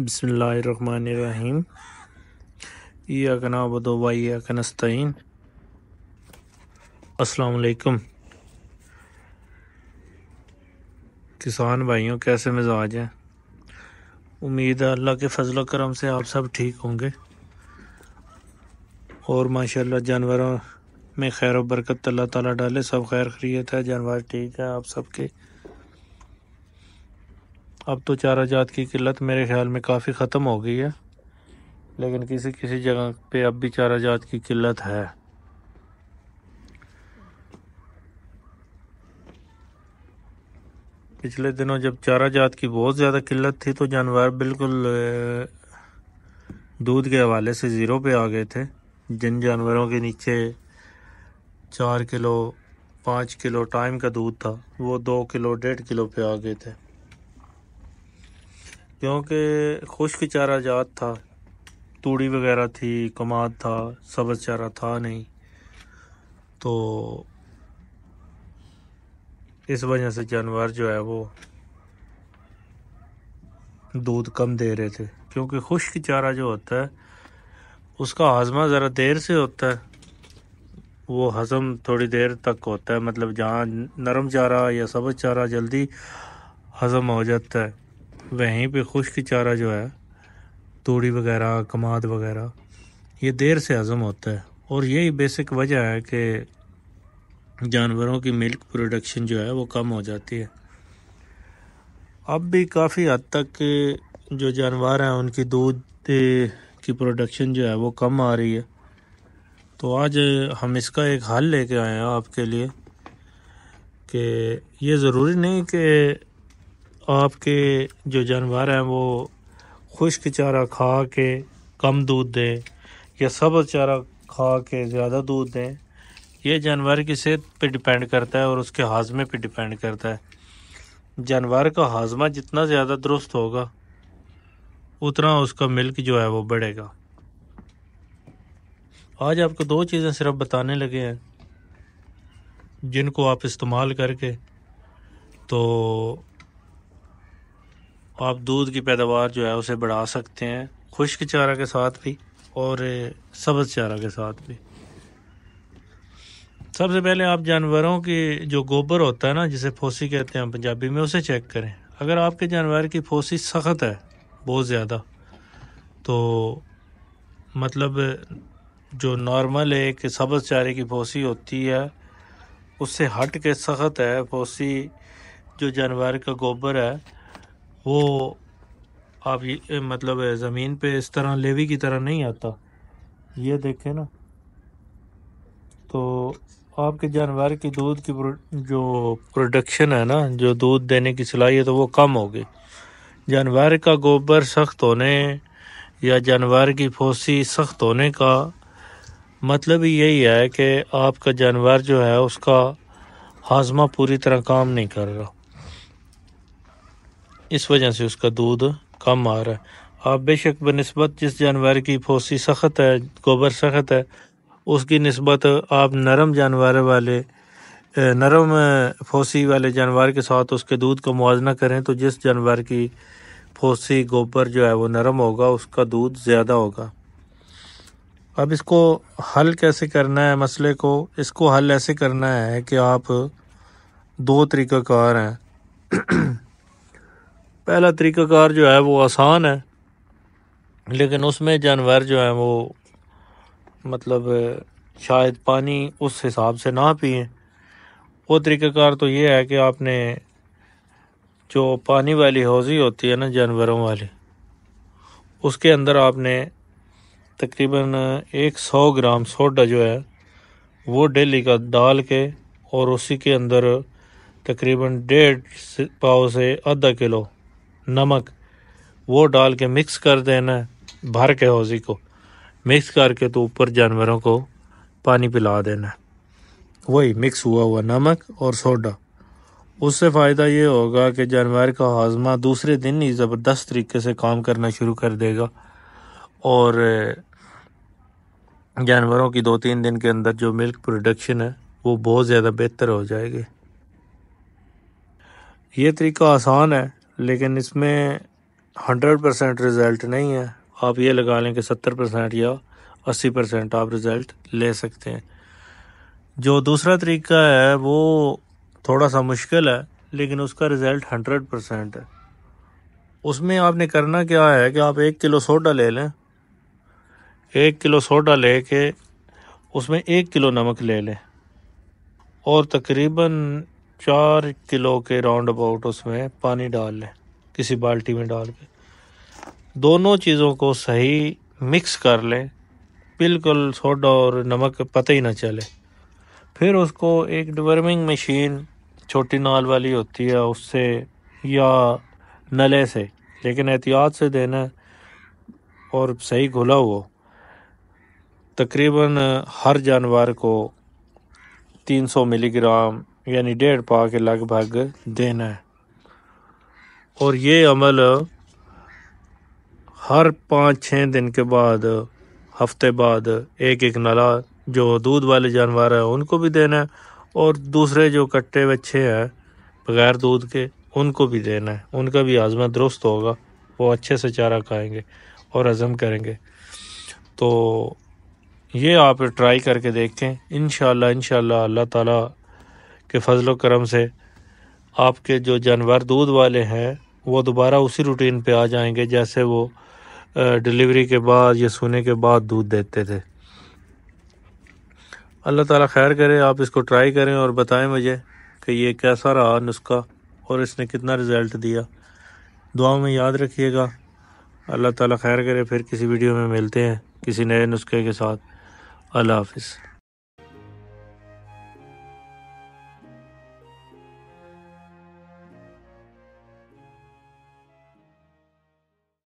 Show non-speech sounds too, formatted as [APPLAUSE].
बसमीम या वाकनस्तीन असलकुम किसान भाइयों कैसे मिजाज हैं उम्मीद है अल्लाह के फजल करम से आप सब ठीक होंगे और माशाल्लाह जानवरों में खैर बरकत अल्लाह ताला डाले सब खैर खरीत है जानवर ठीक है आप सबके अब तो चारा जात की किल्लत मेरे ख्याल में काफ़ी ख़त्म हो गई है लेकिन किसी किसी जगह पे अब भी चारा जात की किल्लत है पिछले दिनों जब चारा जात की बहुत ज़्यादा किल्लत थी तो जानवर बिल्कुल दूध के हवाले से ज़ीरो पे आ गए थे जिन जानवरों के नीचे चार किलो पाँच किलो टाइम का दूध था वो दो किलो डेढ़ किलो पे आ गए थे क्योंकि खुश्क चारा जात था तूड़ी वगैरह थी कमाद था सबज़ चारा था नहीं तो इस वजह से जानवर जो है वो दूध कम दे रहे थे क्योंकि खुश्क चारा जो होता है उसका हाजमा ज़रा देर से होता है वो हजम थोड़ी देर तक होता है मतलब जहाँ नरम चारा या सबज चारा जल्दी हजम हो जाता है वहीं पे खुश्क चारा जो है तूड़ी वगैरह कमाद वगैरह ये देर से हज़म होता है और यही बेसिक वजह है कि जानवरों की मिल्क प्रोडक्शन जो है वो कम हो जाती है अब भी काफ़ी हद तक जो जानवर हैं उनकी दूध की प्रोडक्शन जो है वो कम आ रही है तो आज हम इसका एक हल लेके आए हैं आपके लिए कि ये ज़रूरी नहीं कि आपके जो जानवर हैं वो खुश्क चारा खा के कम दूध दें या सब चारा खा के ज़्यादा दूध दें यह जानवर की सेहत पे डिपेंड करता है और उसके हाजमे पे डिपेंड करता है जानवर का हाजमा जितना ज़्यादा दुरुस्त होगा उतना उसका मिल्क जो है वो बढ़ेगा आज आपको दो चीज़ें सिर्फ बताने लगे हैं जिनको आप इस्तेमाल करके तो आप दूध की पैदावार जो है उसे बढ़ा सकते हैं खुश्क चारा के साथ भी और सब्ज़ चारा के साथ भी सबसे पहले आप जानवरों के जो गोबर होता है ना जिसे फोसी कहते हैं पंजाबी में उसे चेक करें अगर आपके जानवर की फोसी सख्त है बहुत ज़्यादा तो मतलब जो नॉर्मल एक सब्ज़ चारे की फोसी होती है उससे हट के सख्त है फोसी जो जानवर का गोबर है वो आप ये मतलब ज़मीन पे इस तरह लेवी की तरह नहीं आता ये देखें ना तो आपके जानवर की दूध की प्रो, जो प्रोडक्शन है ना जो दूध देने की सलाहियत है तो वो कम होगी जानवर का गोबर सख्त होने या जानवर की फोसी सख्त होने का मतलब यही है कि आपका जानवर जो है उसका हाजमा पूरी तरह काम नहीं कर रहा इस वजह से उसका दूध कम आ रहा है आप बेशक बनस्बत जिस जानवर की फोसी सख्त है गोबर सख्त है उसकी नस्बत आप नरम जानवर वाले नरम फोसी वाले जानवर के साथ उसके दूध का मुआजना करें तो जिस जानवर की फोसी गोबर जो है वो नरम होगा उसका दूध ज़्यादा होगा अब इसको हल कैसे करना है मसले को इसको हल ऐसे करना है कि आप दो तरीक़ाकार हैं [CLEARS THROAT] पहला तरीक़ाकार जो है वो आसान है लेकिन उसमें जानवर जो हैं वो मतलब शायद पानी उस हिसाब से ना पिए वो तरीक़ाकार तो ये है कि आपने जो पानी वाली हौजी होती है ना जानवरों वाली उसके अंदर आपने तकरीबन 100 ग्राम सोडा जो है वो डेली का डाल के और उसी के अंदर तकरीबन डेढ़ पाव से आधा किलो नमक वो डाल के मिक्स कर देना है भर के हौजी को मिक्स करके तो ऊपर जानवरों को पानी पिला देना वही मिक्स हुआ हुआ नमक और सोडा उससे फ़ायदा ये होगा कि जानवर का हाजमा दूसरे दिन ही ज़बरदस्त तरीके से काम करना शुरू कर देगा और जानवरों की दो तीन दिन के अंदर जो मिल्क प्रोडक्शन है वो बहुत ज़्यादा बेहतर हो जाएगी ये तरीका आसान है लेकिन इसमें हंड्रेड परसेंट रिज़ल्ट नहीं है आप ये लगा लें कि सत्तर परसेंट या अस्सी परसेंट आप रिज़ल्ट ले सकते हैं जो दूसरा तरीका है वो थोड़ा सा मुश्किल है लेकिन उसका रिज़ल्ट हंड्रेड परसेंट है उसमें आपने करना क्या है कि आप एक किलो सोडा ले लें एक किलो सोडा ले के उसमें एक किलो नमक ले लें और तकरीबन चार किलो के राउंड अबाउट उसमें पानी डाल लें किसी बाल्टी में डाल के दोनों चीज़ों को सही मिक्स कर लें बिल्कुल सोडा और नमक पता ही ना चले फिर उसको एक डिवर्मिंग मशीन छोटी नाल वाली होती है उससे या नले से लेकिन एहतियात से देना और सही घुला हुआ तकरीबन हर जानवर को 300 मिलीग्राम यानी डेढ़ पा के लगभग देना है और ये अमल हर पाँच छः दिन के बाद हफ्ते बाद एक एक नला जो दूध वाले जानवर हैं उनको भी देना है और दूसरे जो कट्टे बच्चे हैं बगैर दूध के उनको भी देना है उनका भी आज़मा दुरुस्त होगा वो अच्छे से चारा खाएंगे और हज़म करेंगे तो ये आप ट्राई करके देखें इन शाह इन शाला अल्लाह ताला के फजल करम से आपके जो जानवर दूध वाले हैं वो दोबारा उसी रूटीन पे आ जाएंगे जैसे वो डिलीवरी के बाद या सोने के बाद दूध देते थे अल्लाह ताला खैर करे आप इसको ट्राई करें और बताएं मुझे कि ये कैसा रहा नुस्खा और इसने कितना रिज़ल्ट दिया दुआ में याद रखिएगा अल्लाह ताला खैर करे फिर किसी वीडियो में मिलते हैं किसी नए नुस्खे के साथ अल्लाह हाफिज़